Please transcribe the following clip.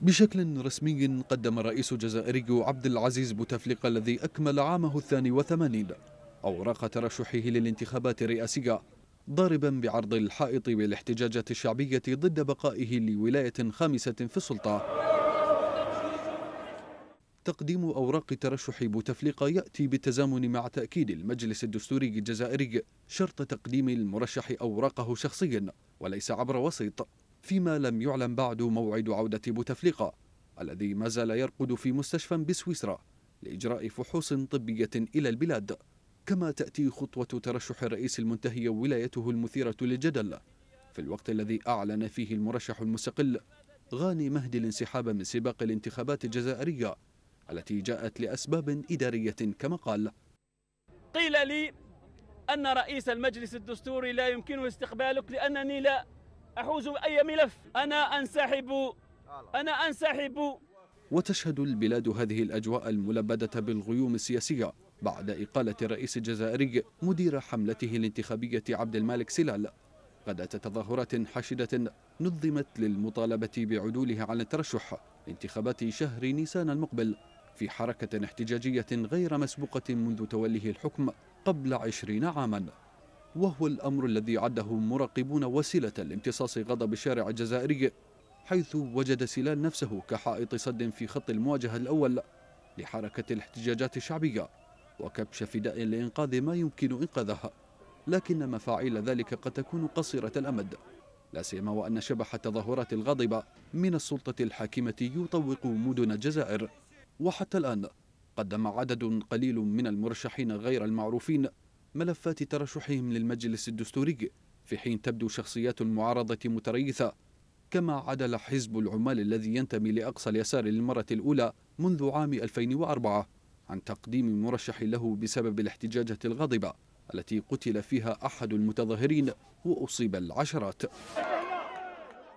بشكل رسمي قدم الرئيس الجزائري عبد العزيز بوتفليقة الذي أكمل عامه الثاني وثمانين أوراق ترشحه للانتخابات الرئاسية ضاربا بعرض الحائط بالاحتجاجات الشعبية ضد بقائه لولاية خامسة في السلطة تقديم أوراق ترشح بوتفليقة يأتي بالتزامن مع تأكيد المجلس الدستوري الجزائري شرط تقديم المرشح أوراقه شخصيا وليس عبر وسيط فيما لم يعلم بعد موعد عودة بوتفليقة الذي ما زال يرقد في مستشفى بسويسرا لإجراء فحوص طبية إلى البلاد كما تأتي خطوة ترشح الرئيس المنتهي ولايته المثيرة للجدل في الوقت الذي أعلن فيه المرشح المستقل غاني مهدي الانسحاب من سباق الانتخابات الجزائرية التي جاءت لأسباب إدارية كما قال قيل لي أن رئيس المجلس الدستوري لا يمكنه استقبالك لأنني لا أحوز أي ملف أنا أنسحب أنا أنسحب وتشهد البلاد هذه الأجواء الملبدة بالغيوم السياسية بعد إقالة الرئيس الجزائري مدير حملته الانتخابية عبد المالك سلال غداة تظاهرات حاشدة نظمت للمطالبة بعدوله عن الترشح لانتخابات شهر نيسان المقبل في حركة احتجاجية غير مسبوقة منذ توليه الحكم قبل عشرين عاما وهو الأمر الذي عده مراقبون وسيلة لامتصاص غضب الشارع الجزائري حيث وجد سيلان نفسه كحائط صد في خط المواجهة الأول لحركة الاحتجاجات الشعبية وكبش فداء لإنقاذ ما يمكن إنقاذها لكن مفاعيل ذلك قد تكون قصيرة الأمد لا سيما وأن شبح التظاهرات الغاضبة من السلطة الحاكمة يطوق مدن الجزائر وحتى الآن قدم عدد قليل من المرشحين غير المعروفين ملفات ترشحهم للمجلس الدستوري في حين تبدو شخصيات المعارضة متريثة كما عدل حزب العمال الذي ينتمي لأقصى اليسار للمرة الأولى منذ عام 2004 عن تقديم مرشح له بسبب الاحتجاجة الغاضبة التي قتل فيها أحد المتظاهرين وأصيب العشرات